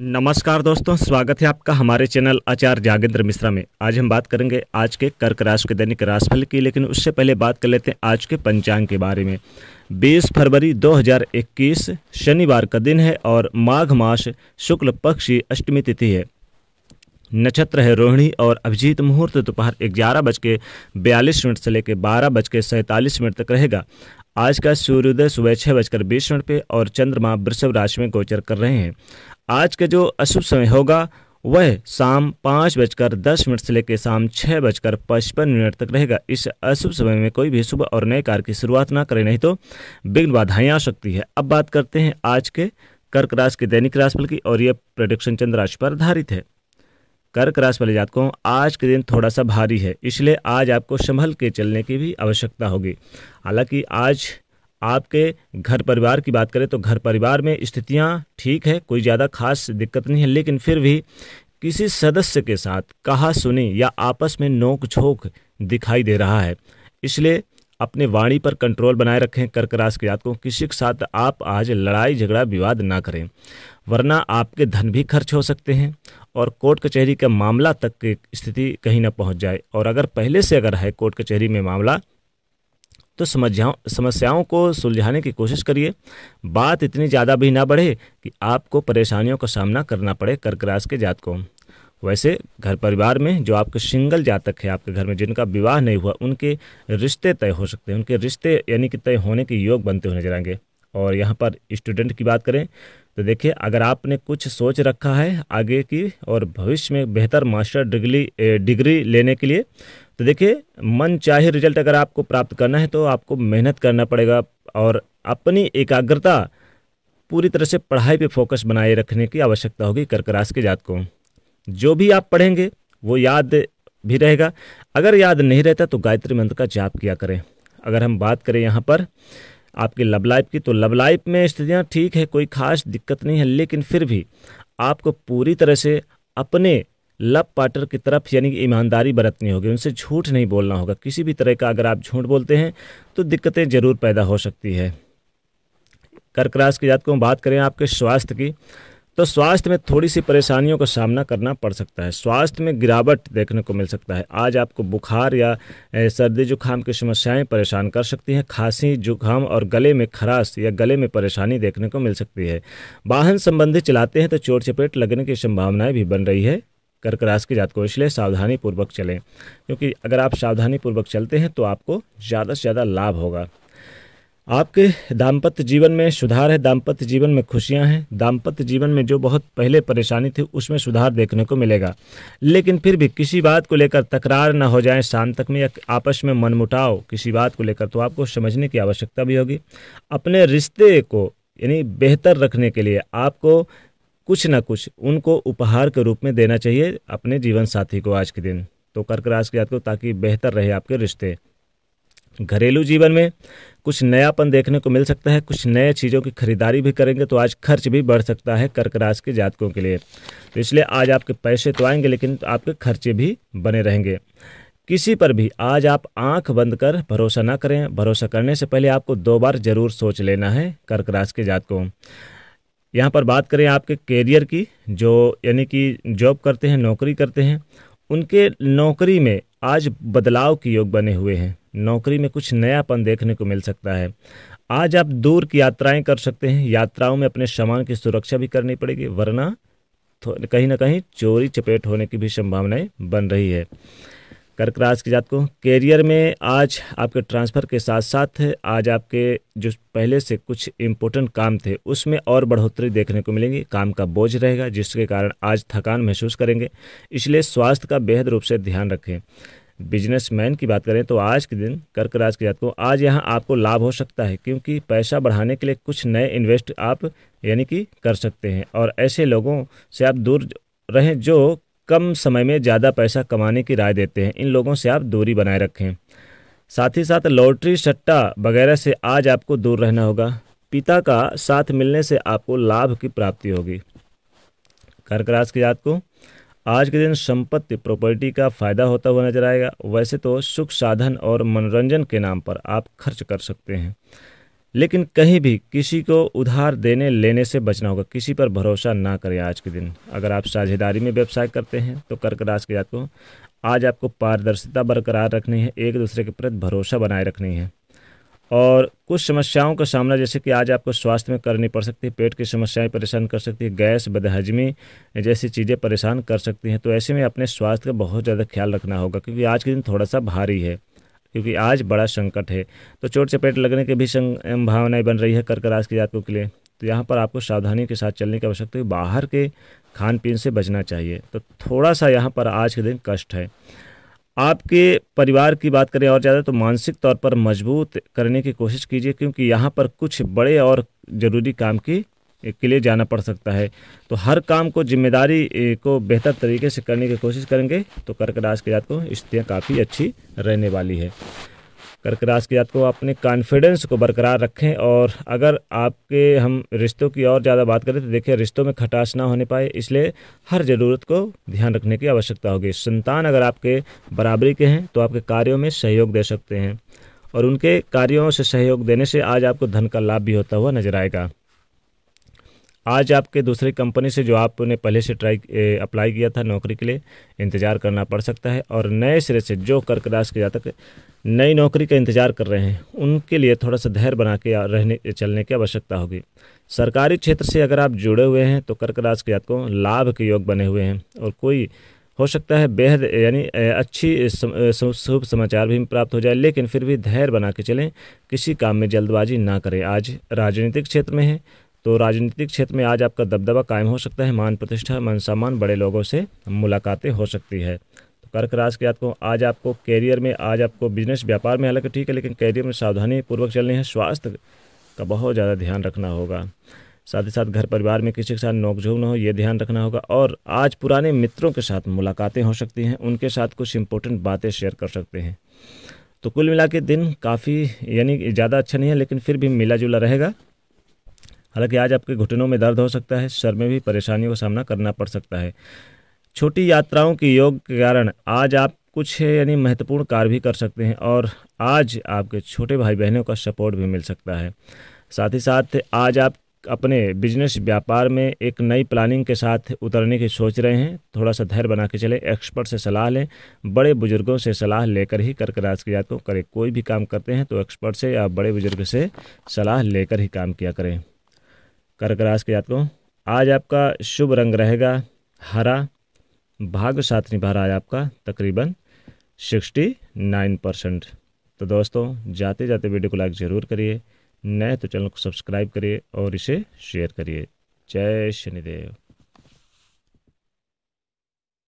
नमस्कार दोस्तों स्वागत है आपका हमारे चैनल आचार्य जागेंद्र मिश्रा में आज हम बात करेंगे आज के कर्क राशि के दैनिक राशिफल की लेकिन उससे पहले बात कर लेते हैं आज के पंचांग के बारे में 20 फरवरी 2021 शनिवार का दिन है और माघ मास शुक्ल पक्ष अष्टमी तिथि है नक्षत्र है रोहिणी और अभिजीत मुहूर्त दोपहर ग्यारह बज के बयालीस मिनट से लेकर बारह बज के सैंतालीस मिनट तक रहेगा आज का सूर्योदय सुबह छः बजकर बीस मिनट पे और चंद्रमा वृषभ राशि में गोचर कर रहे हैं आज का जो अशुभ समय होगा वह शाम पाँच बजकर दस मिनट से लेकर शाम छः बजकर पचपन मिनट तक रहेगा इस अशुभ समय में कोई भी शुभ और नए कार्य की शुरुआत ना करें नहीं तो विघ्न बाधाएं आ सकती है अब बात करते हैं आज के कर्क राशि के दैनिक राशिफल की और यह प्रोडिक्शन चंद्र राशि पर आधारित है कर्क राशि वाले जातकों आज के दिन थोड़ा सा भारी है इसलिए आज आपको संभल के चलने की भी आवश्यकता होगी हालांकि आज आपके घर परिवार की बात करें तो घर परिवार में स्थितियां ठीक है कोई ज़्यादा खास दिक्कत नहीं है लेकिन फिर भी किसी सदस्य के साथ कहा सुनी या आपस में नोक झोंक दिखाई दे रहा है इसलिए अपने वाणी पर कंट्रोल बनाए रखें कर्क राशि के जातकों किसी के साथ आप आज लड़ाई झगड़ा विवाद ना करें वरना आपके धन भी खर्च हो सकते हैं और कोर्ट कचहरी का मामला तक की स्थिति कहीं ना पहुंच जाए और अगर पहले से अगर है कोर्ट कचहरी में मामला तो समझाओ समस्याओं को सुलझाने की कोशिश करिए बात इतनी ज़्यादा भी ना बढ़े कि आपको परेशानियों का सामना करना पड़े कर्क राशि के जातकों वैसे घर परिवार में जो आपके सिंगल जातक है आपके घर में जिनका विवाह नहीं हुआ उनके रिश्ते तय हो सकते हैं उनके रिश्ते यानी कि तय होने के योग बनते हुए नजर आएंगे और यहाँ पर स्टूडेंट की बात करें तो देखिए अगर आपने कुछ सोच रखा है आगे की और भविष्य में बेहतर मास्टर डिग्री डिग्री लेने के लिए तो देखिए मन चाहे रिजल्ट अगर आपको प्राप्त करना है तो आपको मेहनत करना पड़ेगा और अपनी एकाग्रता पूरी तरह से पढ़ाई पे फोकस बनाए रखने की आवश्यकता होगी कर्क राशि के जात को जो भी आप पढ़ेंगे वो याद भी रहेगा अगर याद नहीं रहता तो गायत्री मंत्र का जाप किया करें अगर हम बात करें यहाँ पर आपकी लव लाइफ की तो लव लाइफ में स्थितियाँ ठीक है कोई खास दिक्कत नहीं है लेकिन फिर भी आपको पूरी तरह से अपने लव पार्टनर की तरफ यानी कि ईमानदारी बरतनी होगी उनसे झूठ नहीं बोलना होगा किसी भी तरह का अगर आप झूठ बोलते हैं तो दिक्कतें ज़रूर पैदा हो सकती है कर्क राशि की जात को बात करें आपके स्वास्थ्य की तो स्वास्थ्य में थोड़ी सी परेशानियों का सामना करना पड़ सकता है स्वास्थ्य में गिरावट देखने को मिल सकता है आज आपको बुखार या सर्दी जुकाम की समस्याएं परेशान कर सकती हैं खांसी जुकाम और गले में खराश या गले में परेशानी देखने को मिल सकती है वाहन संबंधी चलाते हैं तो चोट चपेट लगने की संभावनाएँ भी बन रही है कर्क राशि के जात को इसलिए सावधानी पूर्वक चलें क्योंकि अगर आप सावधानी पूर्वक चलते हैं तो आपको ज़्यादा से ज़्यादा लाभ होगा आपके दाम्पत्य जीवन में सुधार है दाम्पत्य जीवन में खुशियां हैं दाम्पत्य जीवन में जो बहुत पहले परेशानी थी उसमें सुधार देखने को मिलेगा लेकिन फिर भी किसी बात को लेकर तकरार ना हो जाए शाम तक में या आपस में मनमुटाव किसी बात को लेकर तो आपको समझने की आवश्यकता भी होगी अपने रिश्ते को यानी बेहतर रखने के लिए आपको कुछ ना कुछ उनको उपहार के रूप में देना चाहिए अपने जीवन साथी को आज के दिन तो कर्क राशि के याद को ताकि बेहतर रहे आपके रिश्ते घरेलू जीवन में कुछ नयापन देखने को मिल सकता है कुछ नए चीज़ों की खरीदारी भी करेंगे तो आज खर्च भी बढ़ सकता है कर्क राशि के जातकों के लिए तो इसलिए आज आपके पैसे तो आएंगे लेकिन आपके खर्चे भी बने रहेंगे किसी पर भी आज आप आंख बंद कर भरोसा ना करें भरोसा करने से पहले आपको दो बार जरूर सोच लेना है कर्क राशि के जातकों यहाँ पर बात करें आपके कैरियर की जो यानी कि जॉब करते हैं नौकरी करते हैं उनके नौकरी में आज बदलाव के योग बने हुए हैं नौकरी में कुछ नयापन देखने को मिल सकता है आज आप दूर की यात्राएं कर सकते हैं यात्राओं में अपने सामान की सुरक्षा भी करनी पड़ेगी वरना कहीं ना कहीं चोरी चपेट होने की भी संभावनाएं बन रही है कर्क राशि की जात को कैरियर में आज आपके ट्रांसफ़र के साथ साथ आज आपके जो पहले से कुछ इम्पोर्टेंट काम थे उसमें और बढ़ोतरी देखने को मिलेंगी काम का बोझ रहेगा जिसके कारण आज थकान महसूस करेंगे इसलिए स्वास्थ्य का बेहद रूप से ध्यान रखें बिजनेसमैन की बात करें तो आज के दिन कर्क राज के जातकों आज यहाँ आपको लाभ हो सकता है क्योंकि पैसा बढ़ाने के लिए कुछ नए इन्वेस्ट आप यानी कि कर सकते हैं और ऐसे लोगों से आप दूर रहें जो कम समय में ज़्यादा पैसा कमाने की राय देते हैं इन लोगों से आप दूरी बनाए रखें साथ ही साथ लॉटरी सट्टा वगैरह से आज आपको दूर रहना होगा पिता का साथ मिलने से आपको लाभ की प्राप्ति होगी कर्क राशि के जात को आज के दिन संपत्ति प्रॉपर्टी का फायदा होता हुआ नजर आएगा वैसे तो सुख साधन और मनोरंजन के नाम पर आप खर्च कर सकते हैं लेकिन कहीं भी किसी को उधार देने लेने से बचना होगा किसी पर भरोसा ना करें आज के दिन अगर आप साझेदारी में व्यवसाय करते हैं तो कर्क राशि के जातकों को आज आपको पारदर्शिता बरकरार रखनी है एक दूसरे के प्रति भरोसा बनाए रखनी है और कुछ समस्याओं का सामना जैसे कि आज आपको स्वास्थ्य में करनी पड़ सकती है पेट की समस्याएं परेशान कर सकती है गैस बदहजमी जैसी चीज़ें परेशान कर सकती हैं तो ऐसे में अपने स्वास्थ्य का बहुत ज़्यादा ख्याल रखना होगा क्योंकि आज के दिन थोड़ा सा भारी है क्योंकि आज बड़ा संकट है तो चोट चपेट लगने की भी संभावनाएं बन रही है कर्क कर्कराज के जातकों के लिए तो यहाँ पर आपको सावधानी के साथ चलने की आवश्यकता है बाहर के खान पीन से बचना चाहिए तो थोड़ा सा यहाँ पर आज के दिन कष्ट है आपके परिवार की बात करें और ज़्यादा तो मानसिक तौर पर मजबूत करने की कोशिश कीजिए क्योंकि यहाँ पर कुछ बड़े और ज़रूरी काम की के लिए जाना पड़ सकता है तो हर काम को जिम्मेदारी को बेहतर तरीके से करने की कोशिश करेंगे तो कर्क राश की रात को स्थितियाँ काफ़ी अच्छी रहने वाली है कर्क राशि के जात को अपने कॉन्फिडेंस को बरकरार रखें और अगर आपके हम रिश्तों की और ज़्यादा बात करें तो देखिए रिश्तों में खटास ना होने पाए इसलिए हर ज़रूरत को ध्यान रखने की आवश्यकता होगी संतान अगर आपके बराबरी के हैं तो आपके कार्यों में सहयोग दे सकते हैं और उनके कार्यों से सहयोग देने से आज आपको धन का लाभ भी होता हुआ नजर आएगा आज आपके दूसरी कंपनी से जो आपने पहले से ट्राई अप्लाई किया था नौकरी के लिए इंतज़ार करना पड़ सकता है और नए सिरे से जो कर्क राशि के जातक नई नौकरी का इंतजार कर रहे हैं उनके लिए थोड़ा सा धैर्य बना के रहने चलने की आवश्यकता होगी सरकारी क्षेत्र से अगर आप जुड़े हुए हैं तो कर्क राशि के जातकों लाभ के योग बने हुए हैं और कोई हो सकता है बेहद यानी अच्छी शुभ समाचार भी प्राप्त हो जाए लेकिन फिर भी धैर्य बना के चलें किसी काम में जल्दबाजी ना करें आज राजनीतिक क्षेत्र में है तो राजनीतिक क्षेत्र में आज आपका दबदबा कायम हो सकता है मान प्रतिष्ठा मान सम्मान बड़े लोगों से मुलाकातें हो सकती है तो कर्क राशि के आपको आज आपको कैरियर में आज आपको बिजनेस व्यापार में हालांकि ठीक है लेकिन कैरियर में सावधानी पूर्वक चलनी है स्वास्थ्य का बहुत ज़्यादा ध्यान रखना होगा साथ ही साथ घर परिवार में किसी के साथ नोकझोंक न हो ये ध्यान रखना होगा और आज पुराने मित्रों के साथ मुलाकातें हो सकती हैं उनके साथ कुछ इंपॉर्टेंट बातें शेयर कर सकते हैं तो कुल मिला के दिन काफ़ी यानी ज़्यादा अच्छा नहीं है लेकिन फिर भी मिला जुला रहेगा हालांकि आज आपके घुटनों में दर्द हो सकता है सर में भी परेशानियों का सामना करना पड़ सकता है छोटी यात्राओं के योग के कारण आज आप कुछ यानी महत्वपूर्ण कार्य भी कर सकते हैं और आज आपके छोटे भाई बहनों का सपोर्ट भी मिल सकता है साथ ही साथ आज आप अपने बिजनेस व्यापार में एक नई प्लानिंग के साथ उतरने की सोच रहे हैं थोड़ा सा धैर्य बना के चले एक्सपर्ट से सलाह लें बड़े बुजुर्गों से सलाह लेकर ही कर्क राशि के जातकों करें कोई भी काम करते हैं तो एक्सपर्ट से या बड़े बुजुर्ग से सलाह लेकर ही काम किया करें कर्क राशि के जातकों आज आपका शुभ रंग रहेगा हरा भाग्य साथ निभा रहा है आपका तकरीबन सिक्सटी नाइन परसेंट तो दोस्तों जाते जाते वीडियो को लाइक ज़रूर करिए नए तो चैनल को सब्सक्राइब करिए और इसे शेयर करिए जय शनिदेव